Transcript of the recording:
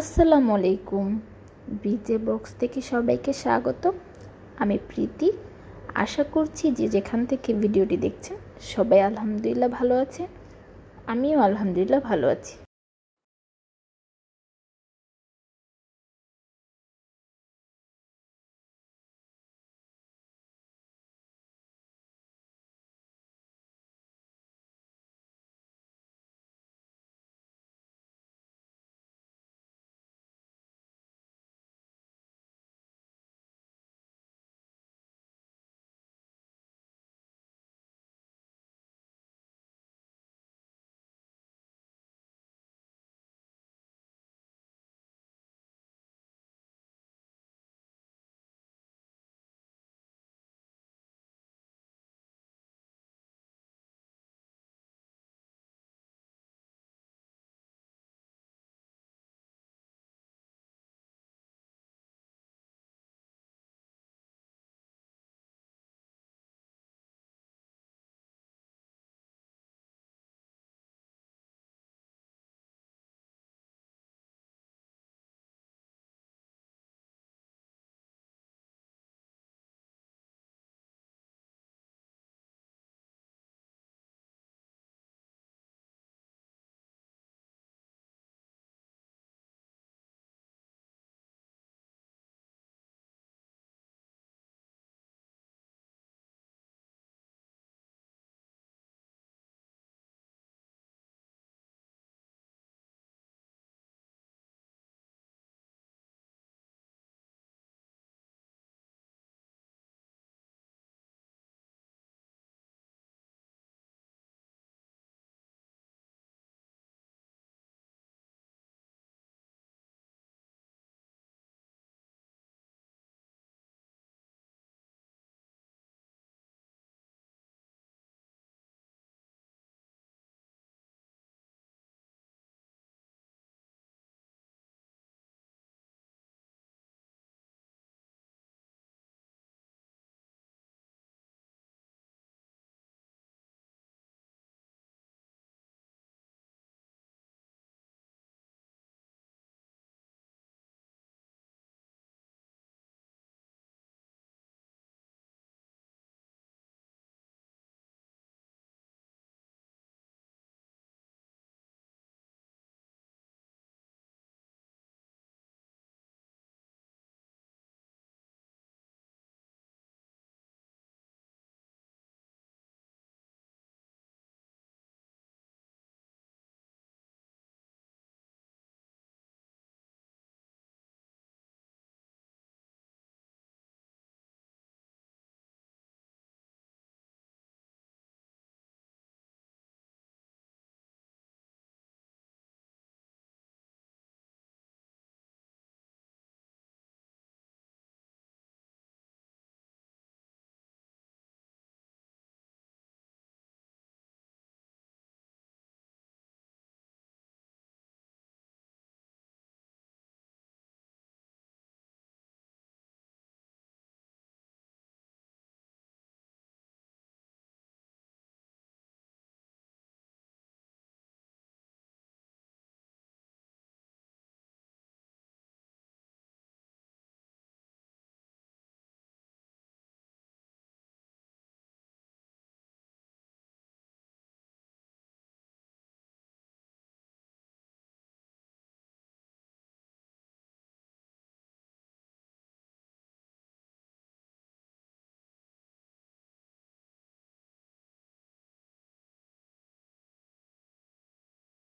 আসসালামু আলাইকুম বিজে বক্স থেকে সবাইকে স্বাগত আমি প্রীতি আশা করছি যে যেখান থেকে ভিডিওটি দেখছেন সবাই আলহামদুলিল্লাহ ভালো আছে আমিও আলহামদুলিল্লাহ ভালো আছি